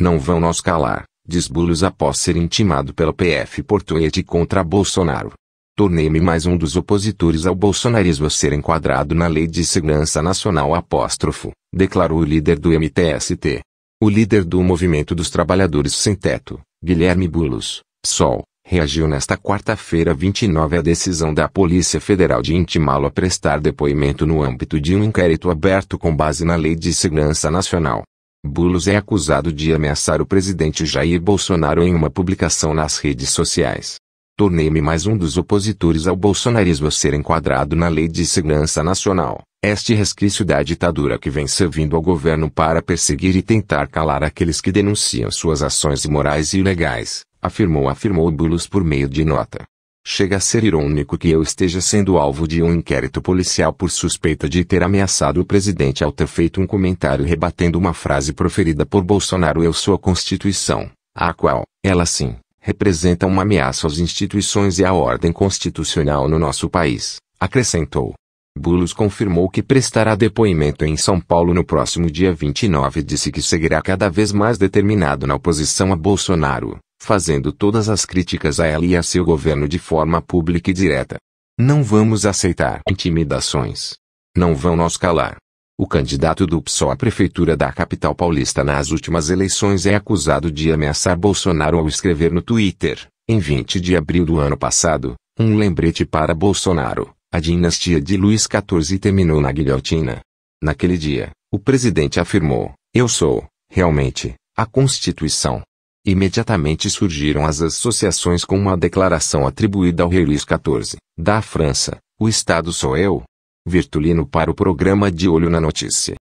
Não vão nos calar, diz Bulos após ser intimado pela PF Portuete contra Bolsonaro. Tornei-me mais um dos opositores ao bolsonarismo a ser enquadrado na Lei de Segurança Nacional apóstrofo, declarou o líder do MTST. O líder do Movimento dos Trabalhadores Sem Teto, Guilherme Bulos, PSOL, reagiu nesta quarta-feira 29 à decisão da Polícia Federal de intimá-lo a prestar depoimento no âmbito de um inquérito aberto com base na Lei de Segurança Nacional. Bulos é acusado de ameaçar o presidente Jair Bolsonaro em uma publicação nas redes sociais. Tornei-me mais um dos opositores ao bolsonarismo a ser enquadrado na Lei de Segurança Nacional, este resquício da ditadura que vem servindo ao governo para perseguir e tentar calar aqueles que denunciam suas ações imorais e ilegais, afirmou afirmou Bulos por meio de nota. Chega a ser irônico que eu esteja sendo alvo de um inquérito policial por suspeita de ter ameaçado o presidente ao ter feito um comentário rebatendo uma frase proferida por Bolsonaro eu sou a Constituição, a qual, ela sim, representa uma ameaça às instituições e à ordem constitucional no nosso país, acrescentou. Bulos confirmou que prestará depoimento em São Paulo no próximo dia 29 e disse que seguirá cada vez mais determinado na oposição a Bolsonaro fazendo todas as críticas a ela e a seu governo de forma pública e direta. Não vamos aceitar intimidações. Não vão nos calar. O candidato do PSOL à prefeitura da capital paulista nas últimas eleições é acusado de ameaçar Bolsonaro ao escrever no Twitter, em 20 de abril do ano passado, um lembrete para Bolsonaro. A dinastia de Luiz XIV terminou na guilhotina. Naquele dia, o presidente afirmou: Eu sou, realmente, a Constituição. Imediatamente surgiram as associações com uma declaração atribuída ao rei Luís XIV, da França, o Estado sou eu. Virtulino para o programa de Olho na Notícia.